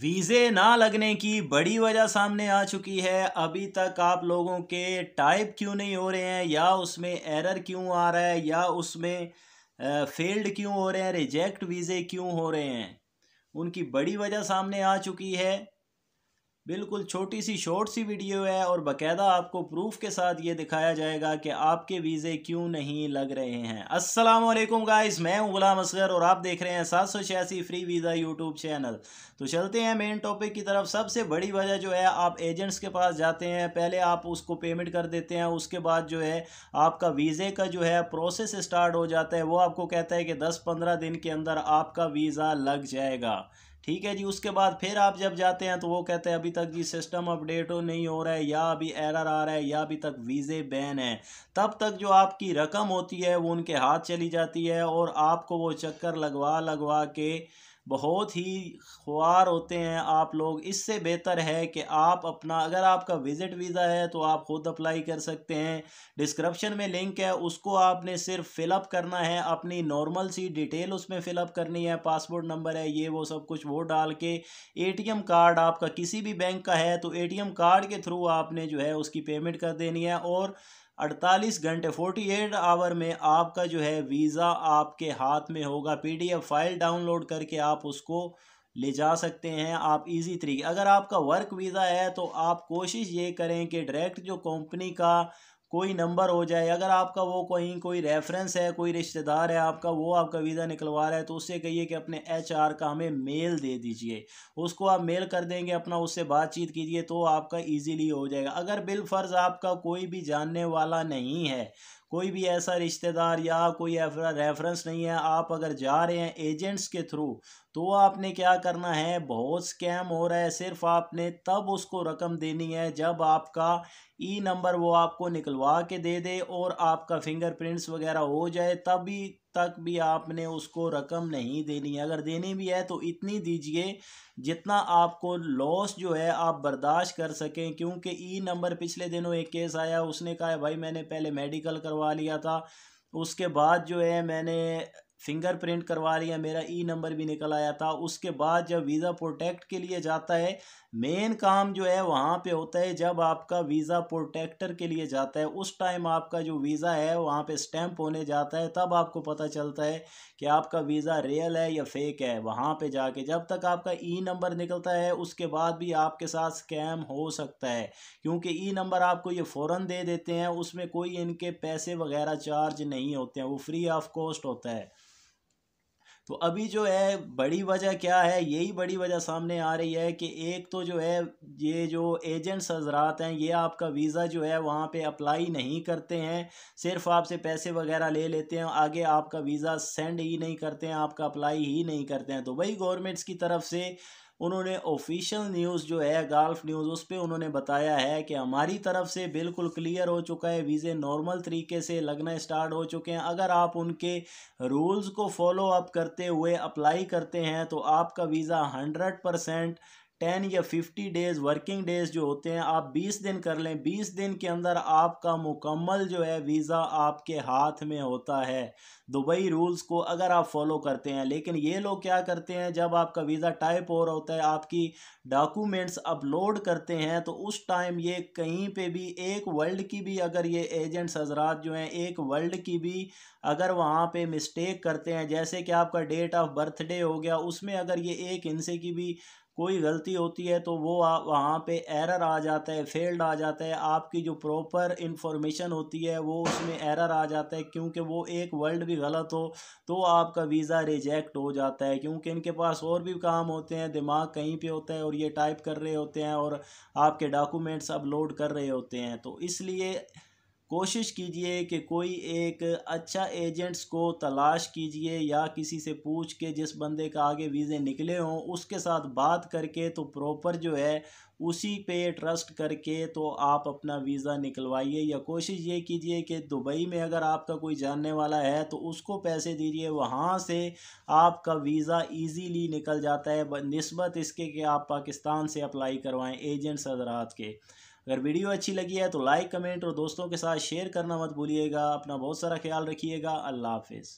वीज़े ना लगने की बड़ी वजह सामने आ चुकी है अभी तक आप लोगों के टाइप क्यों नहीं हो रहे हैं या उसमें एरर क्यों आ रहा है या उसमें फेल्ड क्यों हो रहे हैं रिजेक्ट वीज़े क्यों हो रहे हैं उनकी बड़ी वजह सामने आ चुकी है बिल्कुल छोटी सी शॉर्ट सी वीडियो है और बकायदा आपको प्रूफ के साथ ये दिखाया जाएगा कि आपके वीज़े क्यों नहीं लग रहे हैं अस्सलाम वालेकुम गाइस मैं हूं गुलाम असगर और आप देख रहे हैं सात सौ छियासी फ्री वीज़ा यूट्यूब चैनल तो चलते हैं मेन टॉपिक की तरफ सबसे बड़ी वजह जो है आप एजेंट्स के पास जाते हैं पहले आप उसको पेमेंट कर देते हैं उसके बाद जो है आपका वीज़े का जो है प्रोसेस स्टार्ट हो जाता है वो आपको कहता है कि दस पंद्रह दिन के अंदर आपका वीज़ा लग जाएगा ठीक है जी उसके बाद फिर आप जब जाते हैं तो वो कहते हैं अभी तक जी सिस्टम अपडेट हो नहीं हो रहा है या अभी एरर आ रहा है या अभी तक वीज़े बैन है तब तक जो आपकी रकम होती है वो उनके हाथ चली जाती है और आपको वो चक्कर लगवा लगवा के बहुत ही ख्वार होते हैं आप लोग इससे बेहतर है कि आप अपना अगर आपका विज़िट वीज़ा है तो आप ख़ुद अप्लाई कर सकते हैं डिस्क्रिप्शन में लिंक है उसको आपने सिर्फ फिलअप करना है अपनी नॉर्मल सी डिटेल उसमें फिलअप करनी है पासपोर्ट नंबर है ये वो सब कुछ वो डाल के ए कार्ड आपका किसी भी बैंक का है तो ए कार्ड के थ्रू आपने जो है उसकी पेमेंट कर देनी है और अड़तालीस घंटे फोर्टी एट आवर में आपका जो है वीज़ा आपके हाथ में होगा पीडीएफ फाइल डाउनलोड करके आप उसको ले जा सकते हैं आप इजी तरीके अगर आपका वर्क वीज़ा है तो आप कोशिश ये करें कि डायरेक्ट जो कंपनी का कोई नंबर हो जाए अगर आपका वो कहीं कोई रेफरेंस है कोई रिश्तेदार है आपका वो आपका वीज़ा निकलवा रहा है तो उससे कहिए कि अपने एच आर का हमें मेल दे दीजिए उसको आप मेल कर देंगे अपना उससे बातचीत कीजिए तो आपका ईजीली हो जाएगा अगर बिल फ़र्ज़ आपका कोई भी जानने वाला नहीं है कोई भी ऐसा रिश्तेदार या कोई रेफरेंस नहीं है आप अगर जा रहे हैं एजेंट्स के थ्रू तो आपने क्या करना है बहुत स्कैम हो रहा है सिर्फ आपने तब उसको रकम देनी है जब आपका ई e नंबर वो आपको निकलवा के दे दे और आपका फिंगरप्रिंट्स वगैरह हो जाए तभी तक भी आपने उसको रकम नहीं देनी है अगर देनी भी है तो इतनी दीजिए जितना आपको लॉस जो है आप बर्दाश्त कर सकें क्योंकि ई नंबर पिछले दिनों एक केस आया उसने कहा भाई मैंने पहले मेडिकल करवा लिया था उसके बाद जो है मैंने फिंगर प्रिंट करवा लिया मेरा ई e नंबर भी निकल आया था उसके बाद जब वीज़ा प्रोटेक्ट के लिए जाता है मेन काम जो है वहाँ पे होता है जब आपका वीज़ा प्रोटेक्टर के लिए जाता है उस टाइम आपका जो वीज़ा है वहाँ पे स्टैंप होने जाता है तब आपको पता चलता है कि आपका वीज़ा रियल है या फेक है वहाँ पे जाके जब तक आपका ई e नंबर निकलता है उसके बाद भी आपके साथ स्कैम हो सकता है क्योंकि ई e नंबर आपको ये फ़ौर दे देते हैं उसमें कोई इनके पैसे वगैरह चार्ज नहीं होते हैं वो फ्री ऑफ कॉस्ट होता है तो अभी जो है बड़ी वजह क्या है यही बड़ी वजह सामने आ रही है कि एक तो जो है ये जो एजेंट्स हजरात हैं ये आपका वीज़ा जो है वहाँ पे अप्लाई नहीं करते हैं सिर्फ आपसे पैसे वगैरह ले लेते हैं आगे आपका वीज़ा सेंड ही नहीं करते हैं आपका अप्लाई ही नहीं करते हैं दुबई तो गवर्नमेंट्स की तरफ से उन्होंने ऑफिशियल न्यूज़ जो है गाल्फ न्यूज़ उस पर उन्होंने बताया है कि हमारी तरफ से बिल्कुल क्लियर हो चुका है वीज़े नॉर्मल तरीके से लगना स्टार्ट हो चुके हैं अगर आप उनके रूल्स को फॉलो अप करते हुए अप्लाई करते हैं तो आपका वीज़ा हंड्रेड परसेंट टेन या फिफ्टी डेज़ वर्किंग डेज़ जो होते हैं आप बीस दिन कर लें बीस दिन के अंदर आपका मुकम्मल जो है वीज़ा आपके हाथ में होता है दुबई रूल्स को अगर आप फॉलो करते हैं लेकिन ये लोग क्या करते हैं जब आपका वीज़ा टाइप हो रहा होता है आपकी डॉक्यूमेंट्स अपलोड करते हैं तो उस टाइम ये कहीं पे भी एक वर्ल्ड की भी अगर ये एजेंट्स हजरात जो हैं एक वर्ल्ड की भी अगर वहाँ पे मिस्टेक करते हैं जैसे कि आपका डेट ऑफ बर्थडे हो गया उसमें अगर ये एक हिंसे की भी कोई गलती होती है तो वो वहाँ पे एरर आ जाता है फेल्ड आ जाता है आपकी जो प्रॉपर इंफॉर्मेशन होती है वो उसमें एरर आ जाता है क्योंकि वो एक वर्ल्ड भी गलत हो तो आपका वीज़ा रिजेक्ट हो जाता है क्योंकि इनके पास और भी काम होते हैं दिमाग कहीं पे होता है और ये टाइप कर रहे होते हैं और आपके डॉक्यूमेंट्स अपलोड कर रहे होते हैं तो इसलिए कोशिश कीजिए कि कोई एक अच्छा एजेंट्स को तलाश कीजिए या किसी से पूछ के जिस बंदे का आगे वीज़े निकले हों उसके साथ बात करके तो प्रॉपर जो है उसी पे ट्रस्ट करके तो आप अपना वीज़ा निकलवाइए या कोशिश ये कीजिए कि दुबई में अगर आपका कोई जानने वाला है तो उसको पैसे दीजिए वहाँ से आपका वीज़ा इजीली निकल जाता है नस्बत इसके कि आप पाकिस्तान से अप्लाई करवाएं एजेंट्स हजरात के अगर वीडियो अच्छी लगी है तो लाइक कमेंट और दोस्तों के साथ शेयर करना मत भूलिएगा अपना बहुत सारा ख्याल रखिएगा अल्लाह हाफिज़